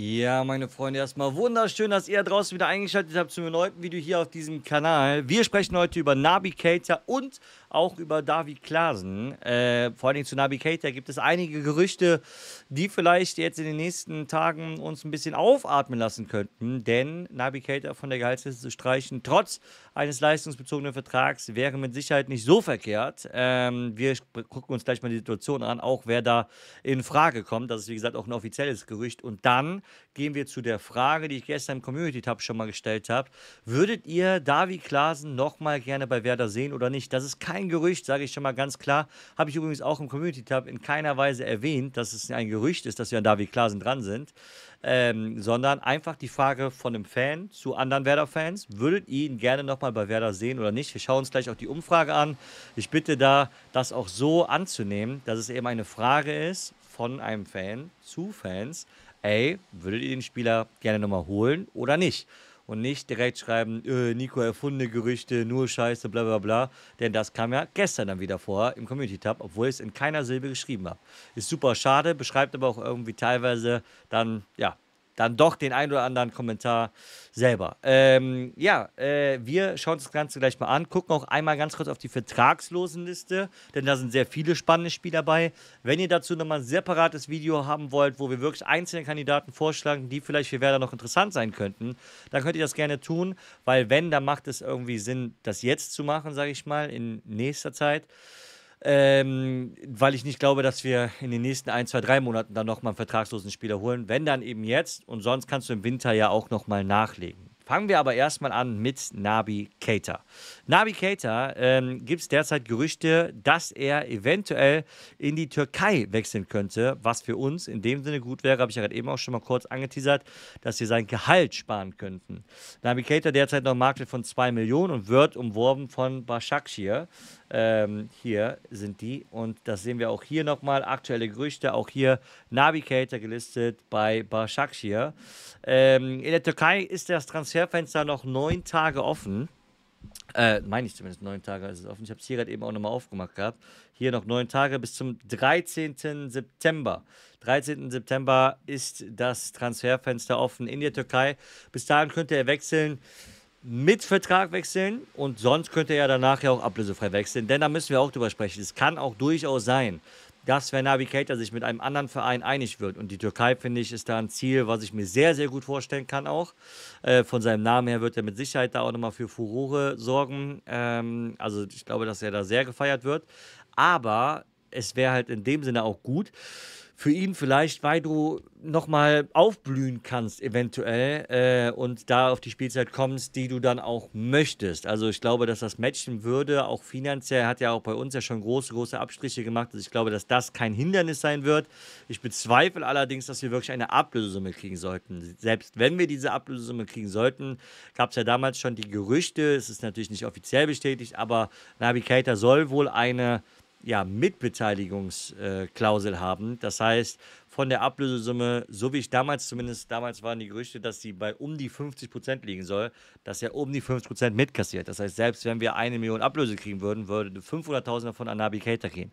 Ja, meine Freunde, erstmal wunderschön, dass ihr draußen wieder eingeschaltet habt zu einem neuen Video hier auf diesem Kanal. Wir sprechen heute über Navigator und auch über Davi Klaasen. Äh, vor allem zu Navigator gibt es einige Gerüchte, die vielleicht jetzt in den nächsten Tagen uns ein bisschen aufatmen lassen könnten, denn Navigator von der Gehaltsliste zu streichen, trotz eines leistungsbezogenen Vertrags, wäre mit Sicherheit nicht so verkehrt. Ähm, wir gucken uns gleich mal die Situation an, auch wer da in Frage kommt. Das ist, wie gesagt, auch ein offizielles Gerücht. Und dann gehen wir zu der Frage, die ich gestern im Community-Tab schon mal gestellt habe. Würdet ihr Davi Klaasen nochmal gerne bei Werder sehen oder nicht? Das ist kein Gerücht, sage ich schon mal ganz klar. Habe ich übrigens auch im Community-Tab in keiner Weise erwähnt, dass es ein Gerücht ist, dass wir an Davi Klaasen dran sind. Ähm, sondern einfach die Frage von einem Fan zu anderen Werder-Fans. Würdet ihr ihn gerne nochmal bei Werder sehen oder nicht? Wir schauen uns gleich auch die Umfrage an. Ich bitte da, das auch so anzunehmen, dass es eben eine Frage ist von einem Fan zu Fans, ey, würdet ihr den Spieler gerne nochmal holen oder nicht? Und nicht direkt schreiben, äh, Nico erfundene Gerüchte, nur Scheiße, bla bla bla. Denn das kam ja gestern dann wieder vor im Community-Tab, obwohl ich es in keiner Silbe geschrieben habe. Ist super schade, beschreibt aber auch irgendwie teilweise dann, ja, dann doch den ein oder anderen Kommentar selber. Ähm, ja, äh, wir schauen uns das Ganze gleich mal an, gucken auch einmal ganz kurz auf die Vertragslosenliste, denn da sind sehr viele spannende Spieler dabei. Wenn ihr dazu nochmal ein separates Video haben wollt, wo wir wirklich einzelne Kandidaten vorschlagen, die vielleicht für Werder noch interessant sein könnten, dann könnt ihr das gerne tun, weil wenn, dann macht es irgendwie Sinn, das jetzt zu machen, sage ich mal, in nächster Zeit ähm, weil ich nicht glaube, dass wir in den nächsten ein, zwei, drei Monaten dann nochmal einen vertragslosen Spieler holen. Wenn dann eben jetzt und sonst kannst du im Winter ja auch nochmal nachlegen. Fangen wir aber erstmal an mit Nabi Keita. Nabi Keita ähm, gibt es derzeit Gerüchte, dass er eventuell in die Türkei wechseln könnte, was für uns in dem Sinne gut wäre, habe ich ja gerade eben auch schon mal kurz angeteasert, dass wir sein Gehalt sparen könnten. Nabi Keita derzeit noch Marktwert von 2 Millionen und wird umworben von Başakşehir. Ähm, hier sind die und das sehen wir auch hier nochmal, aktuelle Gerüchte, auch hier Nabi Keita gelistet bei Başakşehir. Ähm, in der Türkei ist das Transfer Transferfenster noch neun Tage offen. Äh, meine ich zumindest, neun Tage also ist es offen. Ich habe es hier gerade eben auch nochmal aufgemacht gehabt. Hier noch neun Tage bis zum 13. September. 13. September ist das Transferfenster offen in der Türkei. Bis dahin könnte er wechseln, mit Vertrag wechseln und sonst könnte er danach ja auch ablösefrei wechseln. Denn da müssen wir auch drüber sprechen. Es kann auch durchaus sein, dass Fair Navigator sich mit einem anderen Verein einig wird. Und die Türkei, finde ich, ist da ein Ziel, was ich mir sehr, sehr gut vorstellen kann auch. Äh, von seinem Namen her wird er mit Sicherheit da auch nochmal für Furore sorgen. Ähm, also ich glaube, dass er da sehr gefeiert wird. Aber es wäre halt in dem Sinne auch gut, für ihn vielleicht, weil du nochmal aufblühen kannst eventuell äh, und da auf die Spielzeit kommst, die du dann auch möchtest. Also ich glaube, dass das matchen würde, auch finanziell hat ja auch bei uns ja schon große, große Abstriche gemacht. Also ich glaube, dass das kein Hindernis sein wird. Ich bezweifle allerdings, dass wir wirklich eine Ablösesumme kriegen sollten. Selbst wenn wir diese Ablösesumme kriegen sollten, gab es ja damals schon die Gerüchte, es ist natürlich nicht offiziell bestätigt, aber Navi Keita soll wohl eine ja, Mitbeteiligungsklausel haben. Das heißt, von der Ablösesumme, so wie ich damals zumindest, damals waren die Gerüchte, dass sie bei um die 50 Prozent liegen soll, dass er um die 50 Prozent mitkassiert. Das heißt, selbst wenn wir eine Million Ablöse kriegen würden, würde 500.000 davon an Nabi Keita gehen.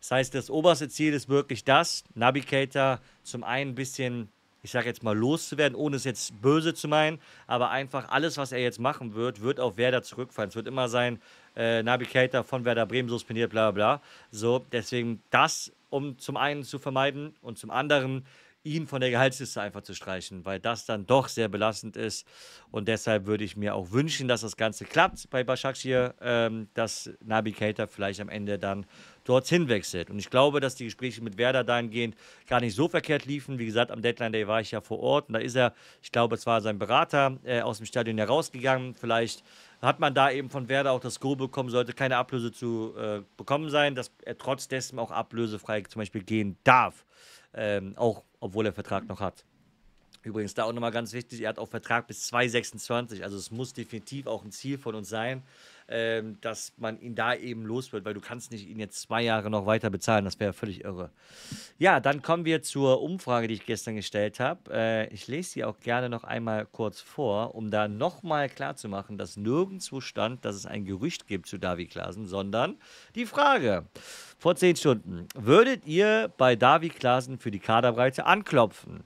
Das heißt, das oberste Ziel ist wirklich das, Nabi Keita zum einen ein bisschen ich sage jetzt mal, loszuwerden, ohne es jetzt böse zu meinen. Aber einfach alles, was er jetzt machen wird, wird auf Werder zurückfallen. Es wird immer sein, äh, Nabi Keita von Werder Bremen suspendiert, bla bla. So, deswegen das, um zum einen zu vermeiden und zum anderen ihn von der Gehaltsliste einfach zu streichen, weil das dann doch sehr belastend ist. Und deshalb würde ich mir auch wünschen, dass das Ganze klappt bei Başakşehir, ähm, dass Nabi Keita vielleicht am Ende dann dorthin wechselt. Und ich glaube, dass die Gespräche mit Werder dahingehend gar nicht so verkehrt liefen. Wie gesagt, am Deadline Day war ich ja vor Ort und da ist er, ich glaube, es war sein Berater äh, aus dem Stadion herausgegangen. Vielleicht hat man da eben von Werder auch das Go bekommen, sollte keine Ablöse zu äh, bekommen sein, dass er trotzdem auch ablösefrei zum Beispiel gehen darf, ähm, auch obwohl er Vertrag noch hat. Übrigens da auch nochmal ganz wichtig, er hat auch Vertrag bis 2026, also es muss definitiv auch ein Ziel von uns sein, ähm, dass man ihn da eben los wird, weil du kannst nicht ihn jetzt zwei Jahre noch weiter bezahlen. Das wäre völlig irre. Ja, dann kommen wir zur Umfrage, die ich gestern gestellt habe. Äh, ich lese sie auch gerne noch einmal kurz vor, um da nochmal klarzumachen, dass nirgendwo stand, dass es ein Gerücht gibt zu Davi Klaasen, sondern die Frage vor zehn Stunden. Würdet ihr bei Davi Klaasen für die Kaderbreite anklopfen?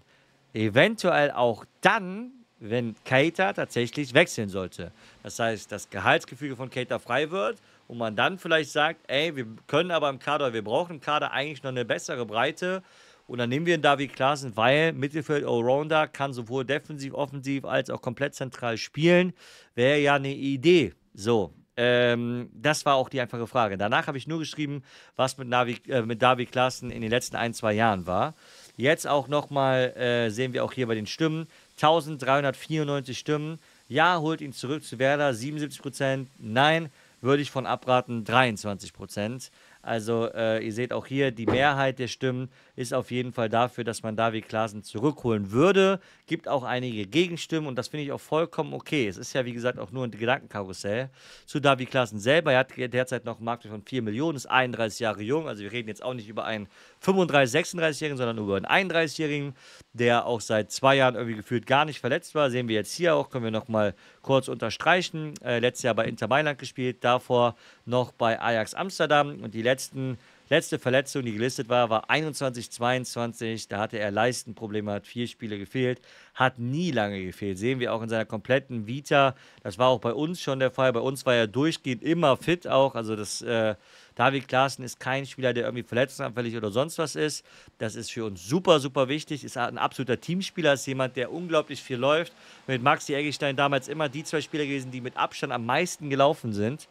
Eventuell auch dann, wenn Keita tatsächlich wechseln sollte. Das heißt, das Gehaltsgefüge von Keita frei wird und man dann vielleicht sagt, ey, wir können aber im Kader, wir brauchen im Kader eigentlich noch eine bessere Breite. Und dann nehmen wir einen David Klaassen, weil Mittelfeld Allrounder kann sowohl defensiv, offensiv als auch komplett zentral spielen. Wäre ja eine Idee. So, ähm, das war auch die einfache Frage. Danach habe ich nur geschrieben, was mit, Navi, äh, mit David Klaassen in den letzten ein, zwei Jahren war. Jetzt auch nochmal, äh, sehen wir auch hier bei den Stimmen, 1394 Stimmen. Ja, holt ihn zurück zu Werder, 77 Prozent. Nein, würde ich von abraten, 23 Prozent. Also äh, ihr seht auch hier, die Mehrheit der Stimmen ist auf jeden Fall dafür, dass man David Klaasen zurückholen würde. Gibt auch einige Gegenstimmen und das finde ich auch vollkommen okay. Es ist ja wie gesagt auch nur ein Gedankenkarussell. Zu David Klaasen selber, er hat derzeit noch einen Markt von 4 Millionen, ist 31 Jahre jung. Also wir reden jetzt auch nicht über einen 35-, 36-Jährigen, sondern über einen 31-Jährigen, der auch seit zwei Jahren irgendwie gefühlt gar nicht verletzt war. Sehen wir jetzt hier auch, können wir nochmal kurz unterstreichen. Äh, letztes Jahr bei Inter Mailand gespielt, davor noch bei Ajax Amsterdam und die letzte letzten, letzte Verletzung, die gelistet war, war 21-22. Da hatte er Leistenprobleme, hat vier Spiele gefehlt, hat nie lange gefehlt. Sehen wir auch in seiner kompletten Vita. Das war auch bei uns schon der Fall. Bei uns war er durchgehend immer fit auch. Also das. Äh, David Klaassen ist kein Spieler, der irgendwie verletzungsanfällig oder sonst was ist. Das ist für uns super, super wichtig. Ist ein absoluter Teamspieler, ist jemand, der unglaublich viel läuft. Mit Maxi Eggestein damals immer die zwei Spieler gewesen, die mit Abstand am meisten gelaufen sind.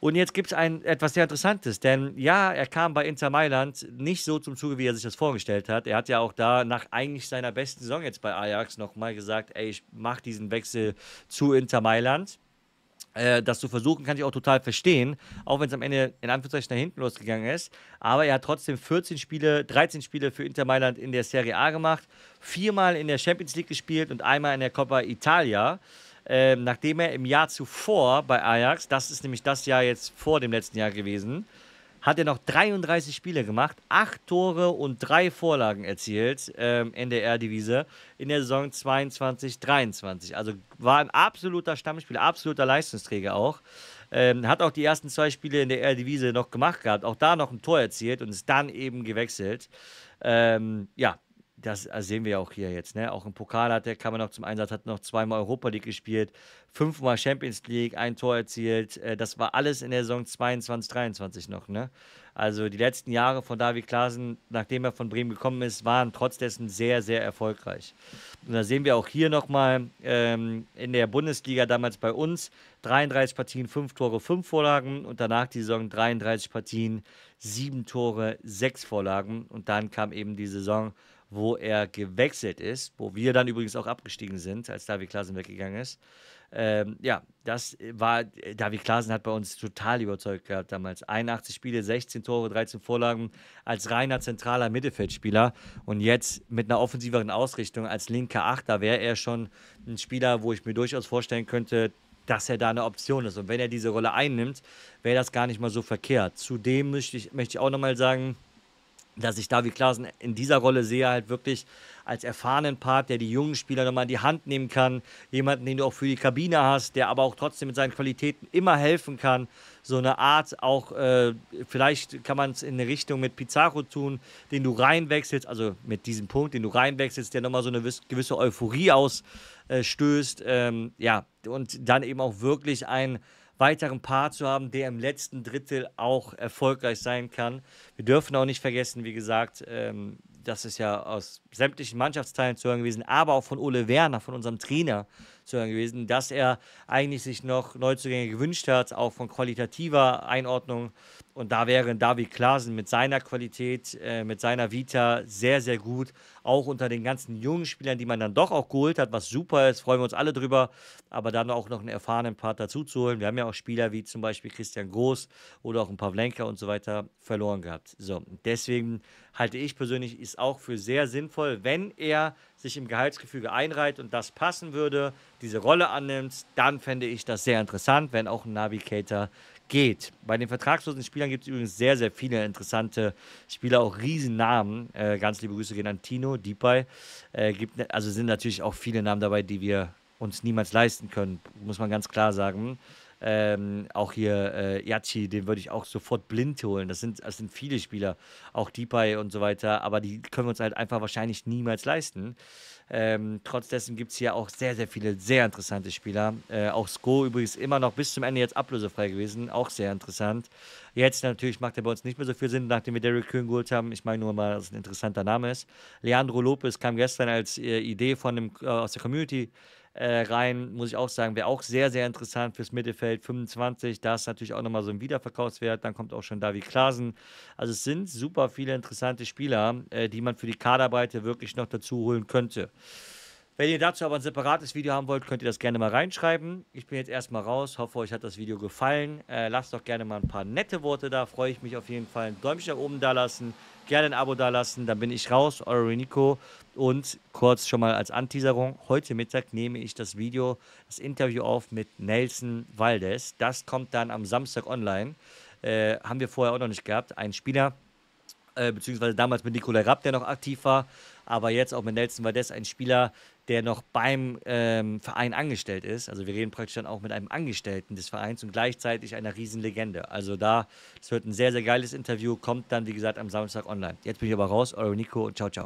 Und jetzt gibt es etwas sehr Interessantes, denn ja, er kam bei Inter Mailand nicht so zum Zuge, wie er sich das vorgestellt hat. Er hat ja auch da nach eigentlich seiner besten Saison jetzt bei Ajax nochmal gesagt, ey, ich mache diesen Wechsel zu Inter Mailand. Äh, das zu versuchen, kann ich auch total verstehen, auch wenn es am Ende in Anführungszeichen nach hinten losgegangen ist. Aber er hat trotzdem 14 Spiele, 13 Spiele für Inter Mailand in der Serie A gemacht, viermal in der Champions League gespielt und einmal in der Coppa Italia. Ähm, nachdem er im Jahr zuvor bei Ajax, das ist nämlich das Jahr jetzt vor dem letzten Jahr gewesen, hat er noch 33 Spiele gemacht, 8 Tore und 3 Vorlagen erzielt, ähm, R-Divise in der Saison 22-23. Also war ein absoluter Stammspieler, absoluter Leistungsträger auch. Ähm, hat auch die ersten zwei Spiele in der r divise noch gemacht gehabt, auch da noch ein Tor erzielt und ist dann eben gewechselt. Ähm, ja, das äh, sehen wir ja auch hier jetzt, ne? Auch im Pokal hat der, kam er noch zum Einsatz, hat noch zweimal Europa League gespielt, fünfmal Champions League, ein Tor erzielt. Äh, das war alles in der Saison 22, 23 noch, ne? Also die letzten Jahre von David Klaasen, nachdem er von Bremen gekommen ist, waren trotz dessen sehr, sehr erfolgreich. Und da sehen wir auch hier nochmal ähm, in der Bundesliga damals bei uns 33 Partien, 5 Tore, 5 Vorlagen und danach die Saison 33 Partien, 7 Tore, 6 Vorlagen und dann kam eben die Saison wo er gewechselt ist, wo wir dann übrigens auch abgestiegen sind, als David Klaasen weggegangen ist. Ähm, ja, das war, David Klaasen hat bei uns total überzeugt gehabt damals. 81 Spiele, 16 Tore, 13 Vorlagen als reiner zentraler Mittelfeldspieler und jetzt mit einer offensiveren Ausrichtung als linker Achter wäre er schon ein Spieler, wo ich mir durchaus vorstellen könnte, dass er da eine Option ist. Und wenn er diese Rolle einnimmt, wäre das gar nicht mal so verkehrt. Zudem möchte ich, möchte ich auch nochmal sagen, dass ich David Klaasen in dieser Rolle sehe, halt wirklich als erfahrenen Part, der die jungen Spieler nochmal in die Hand nehmen kann. Jemanden, den du auch für die Kabine hast, der aber auch trotzdem mit seinen Qualitäten immer helfen kann. So eine Art auch, äh, vielleicht kann man es in eine Richtung mit Pizarro tun, den du reinwechselst, also mit diesem Punkt, den du reinwechselst, der nochmal so eine gewisse Euphorie ausstößt. Ähm, ja, und dann eben auch wirklich ein weiteren Paar zu haben, der im letzten Drittel auch erfolgreich sein kann. Wir dürfen auch nicht vergessen, wie gesagt, ähm, das ist ja aus sämtlichen Mannschaftsteilen zu hören gewesen, aber auch von Ole Werner, von unserem Trainer, sondern gewesen, dass er eigentlich sich noch Neuzugänge gewünscht hat, auch von qualitativer Einordnung. Und da wäre David Klaasen mit seiner Qualität, äh, mit seiner Vita sehr, sehr gut. Auch unter den ganzen jungen Spielern, die man dann doch auch geholt hat, was super ist, freuen wir uns alle drüber. Aber dann auch noch einen erfahrenen Part dazu zu holen. Wir haben ja auch Spieler wie zum Beispiel Christian Groß oder auch ein Pavlenka und so weiter verloren gehabt. So, deswegen halte ich persönlich ist auch für sehr sinnvoll, wenn er sich im Gehaltsgefüge einreiht und das passen würde, diese Rolle annimmst, dann fände ich das sehr interessant, wenn auch ein Navigator geht. Bei den vertragslosen Spielern gibt es übrigens sehr, sehr viele interessante Spieler, auch Riesennamen. Äh, ganz liebe Grüße gehen an Tino, Deepay. Äh, gibt, ne, also sind natürlich auch viele Namen dabei, die wir uns niemals leisten können, muss man ganz klar sagen. Ähm, auch hier äh, Yachi, den würde ich auch sofort blind holen. Das sind, das sind viele Spieler, auch Deepay und so weiter, aber die können wir uns halt einfach wahrscheinlich niemals leisten. Ähm, trotz dessen gibt es hier auch sehr, sehr viele sehr interessante Spieler. Äh, auch Sko übrigens immer noch bis zum Ende jetzt ablösefrei gewesen. Auch sehr interessant. Jetzt natürlich macht er bei uns nicht mehr so viel Sinn, nachdem wir Derek Kühn geholt haben. Ich meine nur mal, dass es ein interessanter Name ist. Leandro Lopez kam gestern als äh, Idee von dem, äh, aus der Community äh, rein, muss ich auch sagen, wäre auch sehr, sehr interessant fürs Mittelfeld 25. Da ist natürlich auch nochmal so ein Wiederverkaufswert. Dann kommt auch schon David Klaasen. Also es sind super viele interessante Spieler, äh, die man für die Kaderbreite wirklich noch dazu holen könnte. Wenn ihr dazu aber ein separates Video haben wollt, könnt ihr das gerne mal reinschreiben. Ich bin jetzt erstmal raus. Hoffe, euch hat das Video gefallen. Äh, lasst doch gerne mal ein paar nette Worte da. Freue ich mich auf jeden Fall. Ein Däumchen nach oben da lassen. Gerne ein Abo da lassen. Dann bin ich raus. Eure Nico. Und kurz schon mal als Anteaserung. Heute Mittag nehme ich das Video, das Interview auf mit Nelson Valdes. Das kommt dann am Samstag online. Äh, haben wir vorher auch noch nicht gehabt. Ein Spieler, äh, beziehungsweise damals mit Nikolai Rapp, der noch aktiv war, aber jetzt auch mit Nelson Valdez, ein Spieler, der noch beim ähm, Verein angestellt ist. Also wir reden praktisch dann auch mit einem Angestellten des Vereins und gleichzeitig einer Riesenlegende. Also da, es wird ein sehr, sehr geiles Interview, kommt dann, wie gesagt, am Samstag online. Jetzt bin ich aber raus, euer Nico und ciao, ciao.